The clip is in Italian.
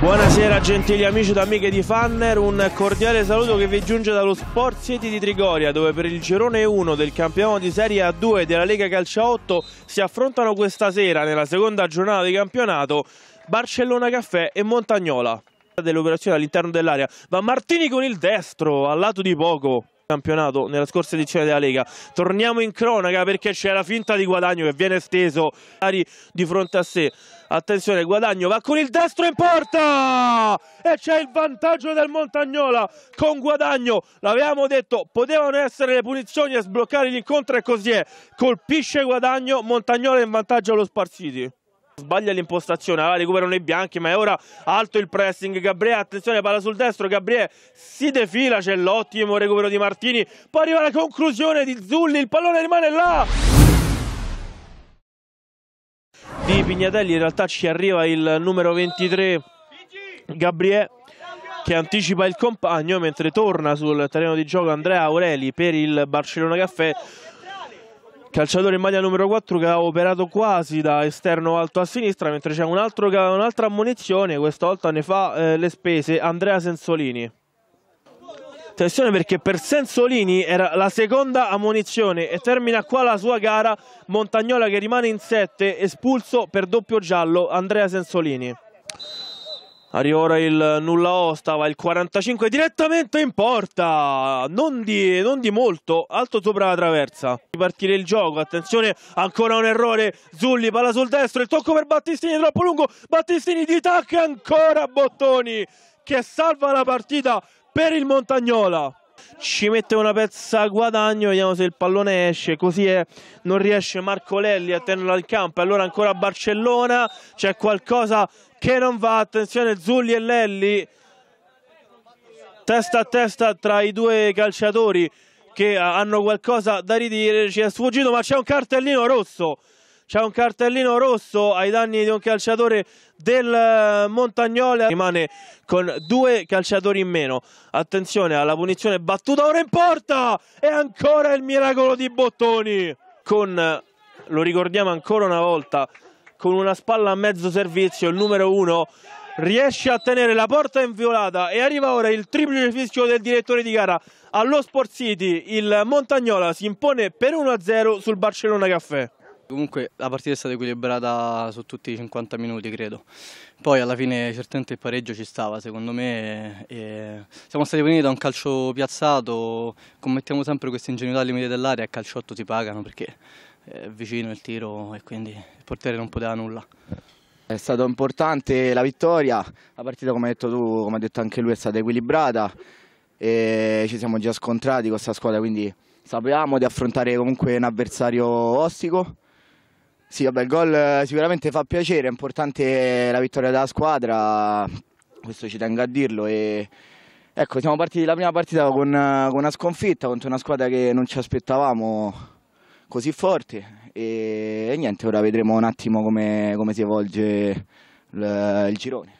Buonasera gentili amici ed amiche di Fanner, un cordiale saluto che vi giunge dallo Sport City di Trigoria dove per il girone 1 del campionato di Serie A2 della Lega Calcio 8 si affrontano questa sera nella seconda giornata di campionato Barcellona Caffè e Montagnola. Dell'operazione all'interno dell'area, va Martini con il destro, al lato di poco campionato nella scorsa edizione della Lega. Torniamo in cronaca perché c'è la finta di guadagno che viene steso di fronte a sé. Attenzione, guadagno va con il destro in porta e c'è il vantaggio del Montagnola con guadagno. L'avevamo detto, potevano essere le punizioni a sbloccare l'incontro e così è. Colpisce guadagno, Montagnola in vantaggio allo Sparsiti. Sbaglia l'impostazione, la recuperano i bianchi, ma è ora alto il pressing. Gabriele, attenzione, palla sul destro. Gabriele si defila, c'è l'ottimo recupero di Martini. Poi arriva la conclusione di Zulli, il pallone rimane là. Di Pignatelli in realtà ci arriva il numero 23, Gabriele che anticipa il compagno mentre torna sul terreno di gioco Andrea Aureli per il Barcellona Caffè calciatore in maglia numero 4 che ha operato quasi da esterno alto a sinistra, mentre c'è un un'altra ammonizione, questa volta ne fa eh, le spese Andrea Sensolini. Attenzione perché per Sensolini era la seconda ammonizione e termina qua la sua gara, Montagnola che rimane in 7, espulso per doppio giallo Andrea Sensolini. Arriva ora il nulla osta, va il 45 direttamente in porta, non di, non di, molto, alto sopra la traversa. Ripartire il gioco, attenzione, ancora un errore, Zulli, palla sul destro, il tocco per Battistini troppo lungo, Battistini di tac ancora Bottoni che salva la partita per il Montagnola ci mette una pezza a guadagno, vediamo se il pallone esce, così è, non riesce Marco Lelli a tenerlo al campo, allora ancora Barcellona, c'è qualcosa che non va, attenzione Zulli e Lelli, testa a testa tra i due calciatori che hanno qualcosa da ridire, ci è sfuggito ma c'è un cartellino rosso c'è un cartellino rosso ai danni di un calciatore del eh, Montagnole rimane con due calciatori in meno attenzione alla punizione battuta ora in porta e ancora il miracolo di Bottoni con eh, lo ricordiamo ancora una volta con una spalla a mezzo servizio il numero uno riesce a tenere la porta inviolata e arriva ora il triplice fischio del direttore di gara allo Sport City il Montagnola si impone per 1-0 sul Barcellona Caffè Comunque la partita è stata equilibrata su tutti i 50 minuti credo, poi alla fine certamente il pareggio ci stava secondo me, e... siamo stati venuti da un calcio piazzato, commettiamo sempre queste ingenuità al limite dell'area e calciotto si pagano perché è vicino il tiro e quindi il portiere non poteva nulla. È stata importante la vittoria, la partita come hai detto tu, come ha detto anche lui è stata equilibrata e ci siamo già scontrati con questa squadra quindi sapevamo di affrontare comunque un avversario ostico sì, vabbè, il gol eh, sicuramente fa piacere, è importante eh, la vittoria della squadra, questo ci tengo a dirlo. E... Ecco, siamo partiti la prima partita con, eh, con, una sconfitta contro una squadra che non ci aspettavamo così forte e, e niente, ora vedremo un attimo come, come si evolge il, il girone.